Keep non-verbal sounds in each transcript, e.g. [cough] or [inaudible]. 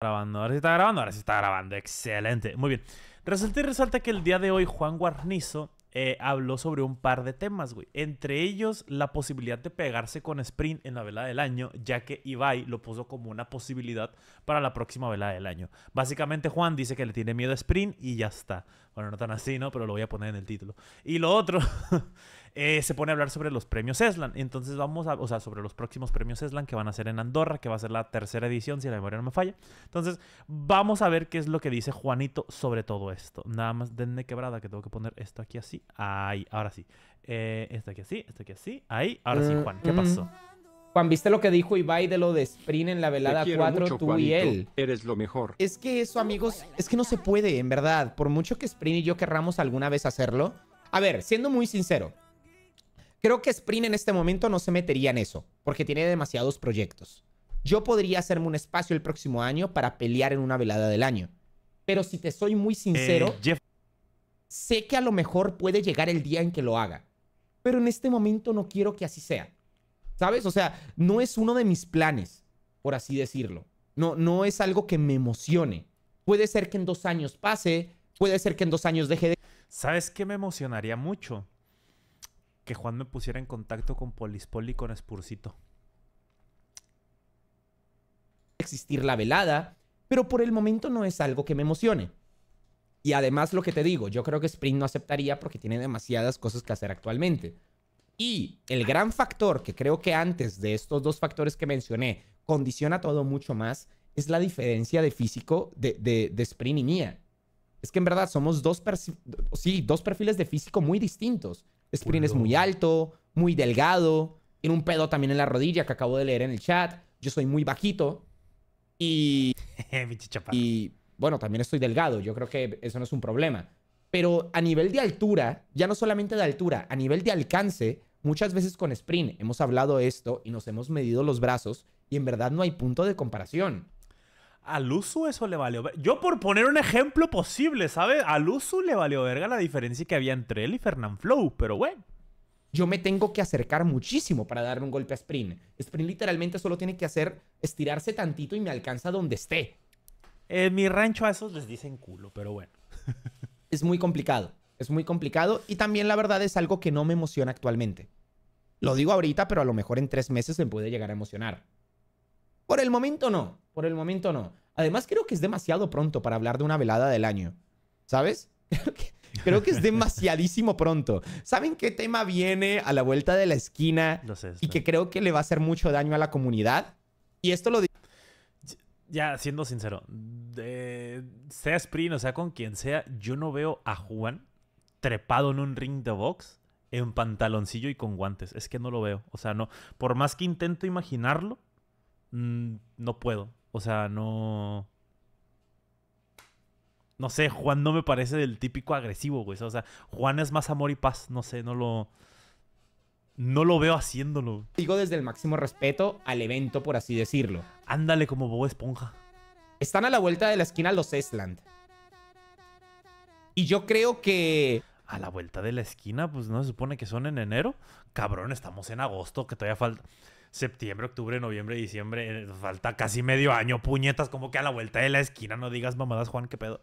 grabando, ahora sí está grabando, ahora sí está grabando. Excelente. Muy bien. Resulta y resalta que el día de hoy Juan Guarnizo eh, habló sobre un par de temas, güey. Entre ellos, la posibilidad de pegarse con Sprint en la vela del año, ya que Ibai lo puso como una posibilidad para la próxima vela del año. Básicamente, Juan dice que le tiene miedo a Sprint y ya está. Bueno, no tan así, ¿no? Pero lo voy a poner en el título. Y lo otro [laughs] Eh, se pone a hablar sobre los premios ESLAN. Entonces vamos a, o sea, sobre los próximos premios ESLAN que van a ser en Andorra, que va a ser la tercera edición, si la memoria no me falla. Entonces vamos a ver qué es lo que dice Juanito sobre todo esto. Nada más denme quebrada que tengo que poner esto aquí así. Ahí, ahora sí. Eh, esto aquí así, esto aquí así. Ahí, ahora sí, mm, Juan, ¿qué pasó? Mm. Juan, ¿viste lo que dijo Ibai de lo de sprint en la velada 4, tú y él? Eres lo mejor. Es que eso, amigos, es que no se puede, en verdad. Por mucho que sprint y yo querramos alguna vez hacerlo. A ver, siendo muy sincero, Creo que Sprint en este momento no se metería en eso, porque tiene demasiados proyectos. Yo podría hacerme un espacio el próximo año para pelear en una velada del año. Pero si te soy muy sincero, eh, Jeff... sé que a lo mejor puede llegar el día en que lo haga. Pero en este momento no quiero que así sea. ¿Sabes? O sea, no es uno de mis planes, por así decirlo. No, no es algo que me emocione. Puede ser que en dos años pase, puede ser que en dos años deje de... ¿Sabes qué me emocionaría mucho? que Juan me pusiera en contacto con Polispoli y con Espurcito. Existir la velada, pero por el momento no es algo que me emocione. Y además lo que te digo, yo creo que Sprint no aceptaría porque tiene demasiadas cosas que hacer actualmente. Y el gran factor que creo que antes de estos dos factores que mencioné condiciona todo mucho más es la diferencia de físico de, de, y mía. Es que en verdad somos dos, sí, dos perfiles de físico muy distintos. Spring es muy alto, muy delgado, tiene un pedo también en la rodilla que acabo de leer en el chat. Yo soy muy bajito y... [laughs] y bueno, también estoy delgado, yo creo que eso no es un problema. Pero a nivel de altura, ya no solamente de altura, a nivel de alcance, muchas veces con sprint hemos hablado esto y nos hemos medido los brazos y en verdad no hay punto de comparación. Al Usu eso le valió. Yo por poner un ejemplo posible, ¿sabes? Al Usu le valió verga la diferencia que había entre él y Fernán Flow, pero bueno. Yo me tengo que acercar muchísimo para darle un golpe a Sprint. Sprint literalmente solo tiene que hacer estirarse tantito y me alcanza donde esté. En mi rancho a esos les dicen culo, pero bueno. [laughs] es muy complicado. Es muy complicado y también la verdad es algo que no me emociona actualmente. Lo digo ahorita, pero a lo mejor en tres meses me puede llegar a emocionar. Por el momento no, por el momento no. Además creo que es demasiado pronto para hablar de una velada del año, ¿sabes? [laughs] Creo que, es demasiadísimo pronto. ¿Saben qué tema viene a la vuelta de la esquina no sé, y que creo que le va a hacer mucho daño a la comunidad? Y esto lo digo ya siendo sincero, de, sea Sprint o sea con quien sea, yo no veo a Juan trepado en un ring de box en pantaloncillo y con guantes. Es que no lo veo. O sea, no. Por más que intento imaginarlo, Mm, no puedo. O sea, no. No sé, Juan no me parece del típico agresivo, güey. O sea, Juan es más amor y paz. No sé, no lo. No lo veo haciéndolo. Digo desde el máximo respeto al evento, por así decirlo. Ándale como Bob Esponja. Están a la vuelta de la esquina los Esland. Y yo creo que. A la vuelta de la esquina, pues no se supone que son en enero. Cabrón, estamos en agosto, que todavía falta septiembre, octubre, noviembre, diciembre, eh, falta casi medio año, puñetas, como que a la vuelta de la esquina, no digas mamadas, Juan, qué pedo.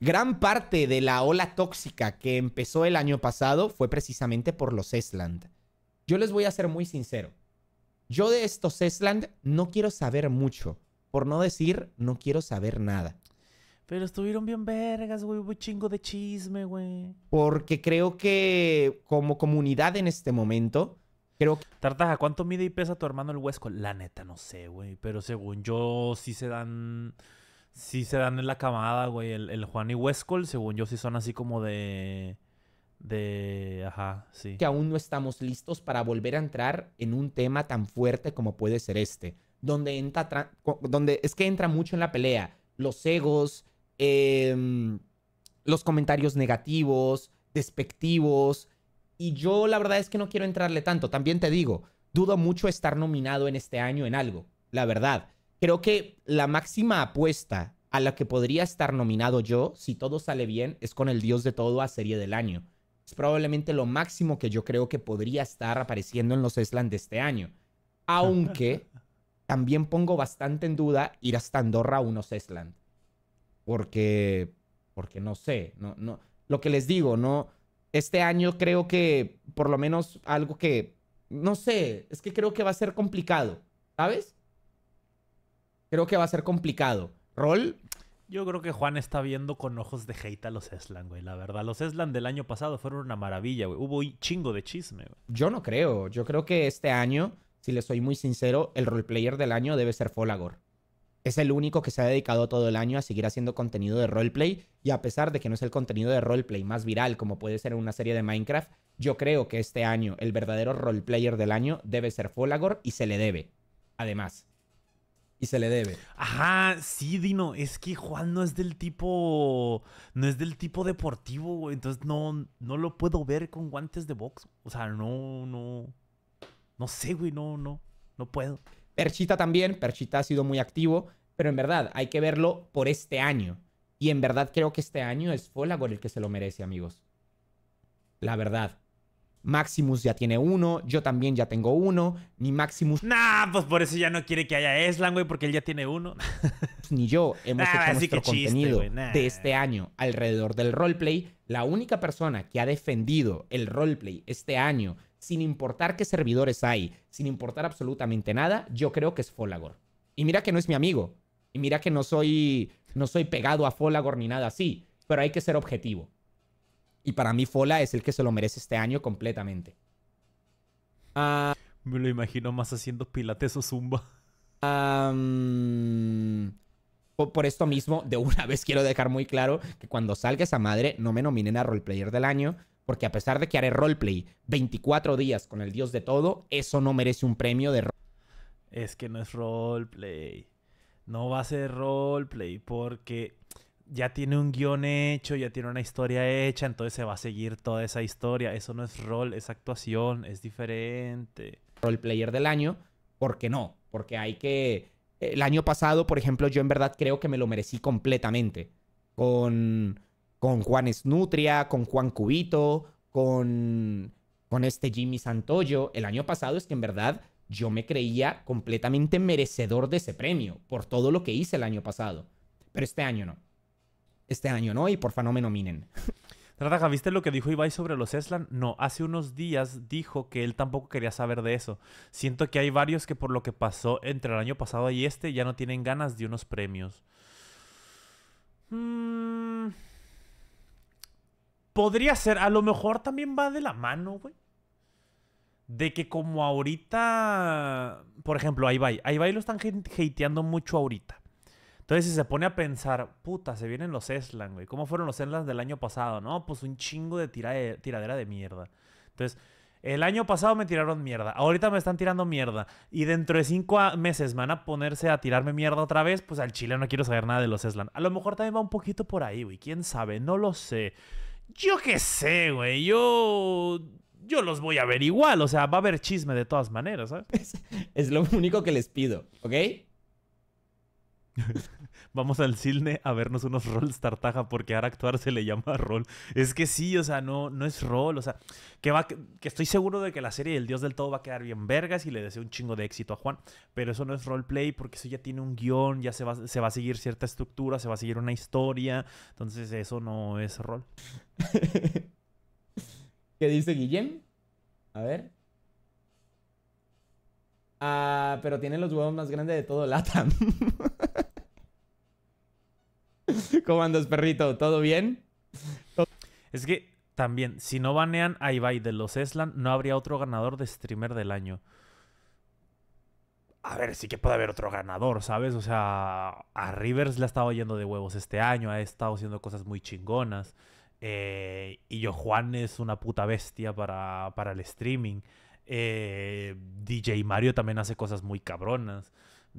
Gran parte de la ola tóxica que empezó el año pasado fue precisamente por los Esland. Yo les voy a ser muy sincero. Yo de estos Esland no quiero saber mucho. Por no decir, no quiero saber nada. Pero estuvieron bien vergas, güey. Hubo chingo de chisme, güey. Porque creo que como comunidad en este momento Tartaja, ¿cuánto mide y pesa tu hermano el Huesco? La neta, no sé, güey. Pero según yo, sí se dan... Sí se dan en la camada, güey. El, Juan y Huescol, según yo, sí son así como de... De... Ajá, sí. Que aún no estamos listos para volver a entrar en un tema tan fuerte como puede ser este. Donde entra... Donde es que entra mucho en la pelea. Los egos, em, los comentarios negativos, despectivos, y yo la verdad es que no quiero entrarle tanto. También te digo, dudo mucho estar nominado en este año en algo, la verdad. Creo que la máxima apuesta a la que podría estar nominado yo, si todo sale bien, es con el Dios de todo a serie del año. Es probablemente lo máximo que yo creo que podría estar apareciendo en los Esland de este año. Aunque [laughs] también pongo bastante en duda ir hasta Andorra a unos Esland. Porque, porque no sé, no, no, lo que les digo, no, este año creo que por lo menos algo que, no sé, es que creo que va a ser complicado, ¿sabes? Creo que va a ser complicado. Rol. Yo creo que Juan está viendo con ojos de hate a los Eslan, güey. La verdad, los Eslan del año pasado fueron una maravilla, güey. Hubo un chingo de chisme, güey. Yo no creo. Yo creo que este año, si le soy muy sincero, el roleplayer del año debe ser Folagor es el único que se ha dedicado todo el año a seguir haciendo contenido de roleplay y a pesar de que no es el contenido de roleplay más viral como puede ser una serie de Minecraft, yo creo que este año el verdadero roleplayer del año debe ser Folagor y se le debe. Además. Y se le debe. Ajá, sí, Dino, es que Juan no es del tipo no es del tipo deportivo, entonces no no lo puedo ver con guantes de box, o sea, no no no sé, güey, no no no puedo. Perchita también, Perchita ha sido muy activo, pero en verdad hay que verlo por este año. Y en verdad creo que este año es Folagor el que se lo merece, amigos. La verdad. Maximus ya tiene uno, yo también ya tengo uno, ni Maximus... Nah, pues por eso ya no quiere que haya Eslan, güey, porque él ya tiene uno. [laughs] ni yo hemos hecho nuestro contenido de este año alrededor del roleplay. La única persona que ha defendido el roleplay este año sin importar qué servidores hay, sin importar absolutamente nada, yo creo que es Folagor. Y mira que no es mi amigo. Y mira que no soy, no soy pegado a Folagor ni nada así. Pero hay que ser objetivo. Y para mí Fola es el que se lo merece este año completamente. Ah, me lo imagino más haciendo pilates o zumba. por, esto mismo, de una [laughs] vez quiero dejar muy claro que cuando salga esa madre, no me nominen a roleplayer del año, porque a pesar de que haré roleplay 24 días con el dios de todo, eso no merece un premio de... Es que no es roleplay. No va a ser roleplay porque ya tiene un guión hecho, ya tiene una historia hecha, entonces se va a seguir toda esa historia. Eso no es rol, es actuación, es diferente. Roleplayer del año, ¿por qué no? Porque hay que... El año pasado, por ejemplo, yo en verdad creo que me lo merecí completamente. Con con Juan Esnutria, con Juan Cubito, con, con este Jimmy Santoyo. El año pasado es que en verdad yo me creía completamente merecedor de ese premio por todo lo que hice el año pasado. Pero este año no. Este año no y porfa no me nominen. Trataja [laughs] ¿viste lo que dijo Ibai sobre los Eslan? No, hace unos días dijo que él tampoco quería saber de eso. Siento que hay varios que por lo que pasó entre el año pasado y este ya no tienen ganas de unos premios. Hmm podría ser, a lo mejor también va de la mano, güey. De que como ahorita, por ejemplo, ahí va, ahí va lo están hateando mucho ahorita. Entonces, si se pone a pensar, puta, se vienen los Eslan, güey. ¿Cómo fueron los Eslan del año pasado? No, pues un chingo de eh, tiradera de mierda. Entonces, el año pasado me tiraron mierda. Ahorita me están tirando mierda. Y dentro de cinco meses van a ponerse a tirarme mierda otra vez. Pues al chile no quiero saber nada de los Eslan. A lo mejor también va un poquito por ahí, güey. ¿Quién sabe? No lo sé. Yo qué sé, güey. Yo. Yo los voy a ver igual. O sea, va a haber chisme de todas maneras, ¿sabes? [laughs] Es, es lo único que les pido, ¿ok? [laughs] vamos al cine a vernos unos roles tartaja porque ahora actuar se le llama [laughs] rol. Es que sí, o sea, no, no es rol, o sea, que, va, que estoy seguro de que la serie El Dios del Todo va a quedar bien vergas y le deseo un chingo de éxito a Juan, pero eso no es roleplay porque eso ya tiene un guión, ya se va, se va a seguir cierta estructura, se va a seguir una historia, entonces eso no es rol. [laughs] ¿Qué dice Guillem? A ver. Ah, pero tiene los huevos más grandes de todo Latam. [laughs] [laughs] ¿Cómo andas, perrito? ¿Todo bien? Es que también, si no banean a Ibai de los Eslan, no habría otro ganador de streamer del año. A ver, sí que puede haber otro ganador, ¿sabes? O sea, a Rivers le ha estado yendo de huevos este año, ha estado haciendo cosas muy chingonas. Eh, y yo, Juan es una puta bestia para, para el streaming. Eh, DJ Mario también hace cosas muy cabronas.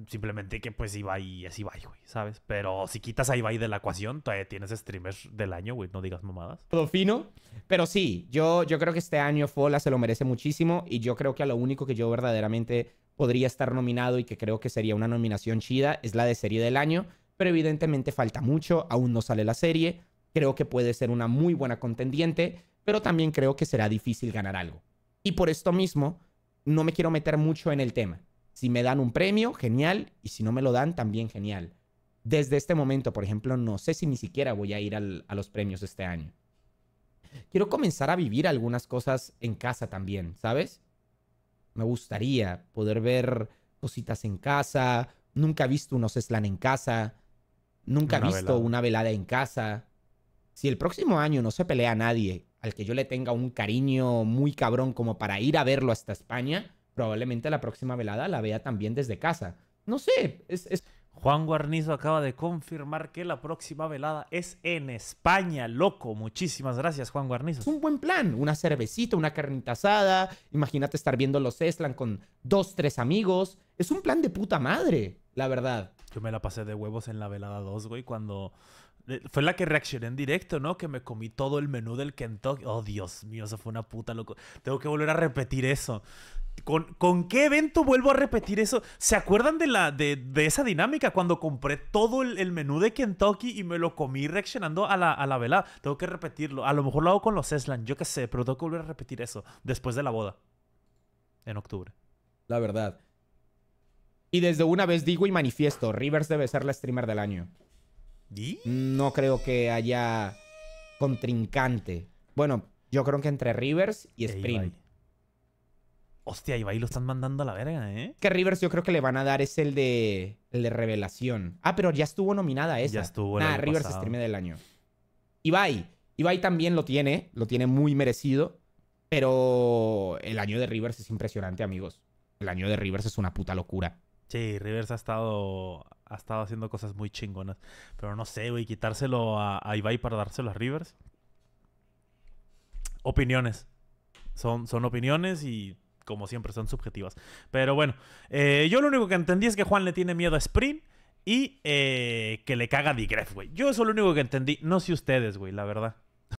Simplemente que pues Ibai es Ibai, güey, ¿sabes? Pero si quitas a Ibai de la ecuación, todavía tienes streamers del año, güey, no digas mamadas. Todo fino, pero sí, yo, yo creo que este año Fola se lo merece muchísimo y yo creo que a lo único que yo verdaderamente podría estar nominado y que creo que sería una nominación chida es la de serie del año, pero evidentemente falta mucho, aún no sale la serie, creo que puede ser una muy buena contendiente, pero también creo que será difícil ganar algo. Y por esto mismo, no me quiero meter mucho en el tema si me dan un premio, genial, y si no me lo dan, también genial. Desde este momento, por ejemplo, no sé si ni siquiera voy a ir a los premios este año. Quiero comenzar a vivir algunas cosas en casa también, ¿sabes? Me gustaría poder ver cositas en casa. Nunca he visto unos slan en casa. Nunca he visto una velada en casa. Si el próximo año no se pelea a nadie al que yo le tenga un cariño muy cabrón como para ir a verlo hasta España, probablemente la próxima velada la vea también desde casa. No sé, es, Juan Guarnizo acaba de confirmar que la próxima velada es en España, loco. Muchísimas gracias, Juan Guarnizo. Es un buen plan, una cervecita, una carnita asada. Imagínate estar viendo los Eslan con dos, tres amigos. Es un plan de puta madre, la verdad. Yo me la pasé de huevos en la velada 2, güey, cuando fue la que reaccioné en directo, ¿no? Que me comí todo el menú del Kentucky. Oh, Dios mío, eso fue una puta loco. Tengo que volver a repetir eso. ¿Con, qué evento vuelvo a repetir eso? ¿Se acuerdan de, la, de, esa dinámica cuando compré todo el, menú de Kentucky y me lo comí reaccionando a la, a la Tengo que repetirlo. A lo mejor lo hago con los Eslan, yo qué sé, pero tengo que volver a repetir eso después de la boda. En octubre. La verdad. Y desde una vez digo y manifiesto, Rivers debe ser la streamer del año. No creo que haya contrincante. Bueno, yo creo que entre Rivers y Spring. Hostia, Ibai lo están mandando a la verga, ¿eh? Que Rivers yo creo que le van a dar es el de, revelación. Ah, pero ya estuvo nominada esa. Ya estuvo. Nah, Rivers streamer del año. Ibai. Ibai también lo tiene. Lo tiene muy merecido. Pero el año de Rivers es impresionante, amigos. El año de Rivers es una puta locura. Sí, Rivers ha estado ha estado haciendo cosas muy chingonas. Pero no sé, güey, quitárselo a, Ibai para dárselo a Rivers. Opiniones. Son, son opiniones y como siempre son subjetivas. Pero bueno, eh, yo lo único que entendí es que Juan le tiene miedo a Sprint y eh, que le caga a Digref, güey. Yo eso es lo único que entendí. No sé ustedes, güey, la verdad.